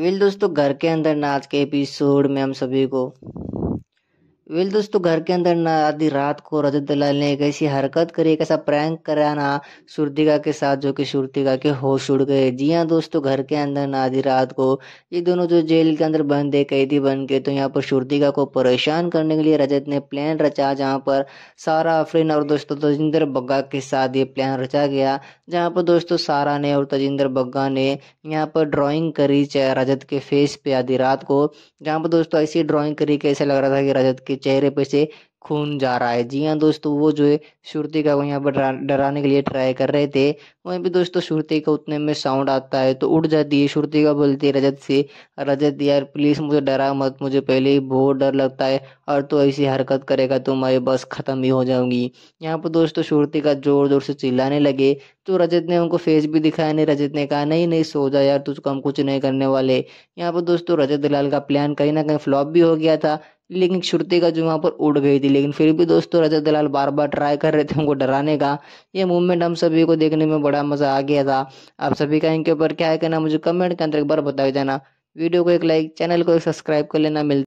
well दोस्तों घर के अंदर नाच के एपिसोड में हम सभी को वेल दोस्तों घर के अंदर ना आधी रात को रजत दलाल ने एक ऐसी हरकत करी एक ऐसा प्रैंक करा ना सुरतिका के साथ जो कि सुरतिका के होश उड़ गए जी हाँ दोस्तों घर के अंदर ना आधी रात को ये दोनों जो जेल के अंदर बंद है कैदी बन के तो यहाँ पर सुरतिका को परेशान करने के लिए रजत ने प्लान रचा जहाँ पर सारा अफरीन और दोस्तों तजिंदर बग्गा के साथ ये प्लान रचा गया जहाँ पर दोस्तों सारा ने और तजिंदर बग्गा ने यहाँ पर ड्रॉइंग करी रजत के फेस पे आधी रात को जहाँ पर दोस्तों ऐसी ड्रॉइंग करी कि ऐसा लग रहा था कि रजत की चेहरे पे से खून जा रहा है जी हाँ दोस्तों वो जो है सुरती का वो यहाँ पर डराने के लिए ट्राई कर रहे थे वहीं पे दोस्तों सुरती का उतने में साउंड आता है तो उठ जाती है सुरती का बोलती है रजत से रजत यार प्लीज़ मुझे डरा मत मुझे पहले ही बहुत डर लगता है और तो ऐसी हरकत करेगा तो मैं बस ख़त्म ही हो जाऊंगी यहाँ पर दोस्तों सुरती का ज़ोर ज़ोर से चिल्लाने लगे तो रजत ने उनको फेस भी दिखाया नहीं रजत ने कहा नहीं नहीं सो जा यार तुझको हम कुछ नहीं करने वाले यहाँ पर दोस्तों रजत दलाल का प्लान कहीं ना कहीं फ्लॉप भी हो गया था लेकिन श्रुति का जो वहाँ पर उड़ गई थी लेकिन फिर भी दोस्तों रजत दलाल बार बार ट्राई कर रहे थे उनको डराने का ये मूवमेंट हम सभी को देखने में बड़ा मज़ा आ गया था आप सभी का इनके ऊपर क्या है कहना मुझे कमेंट के अंदर एक बार बता देना वीडियो को एक लाइक चैनल को एक सब्सक्राइब कर लेना मिलता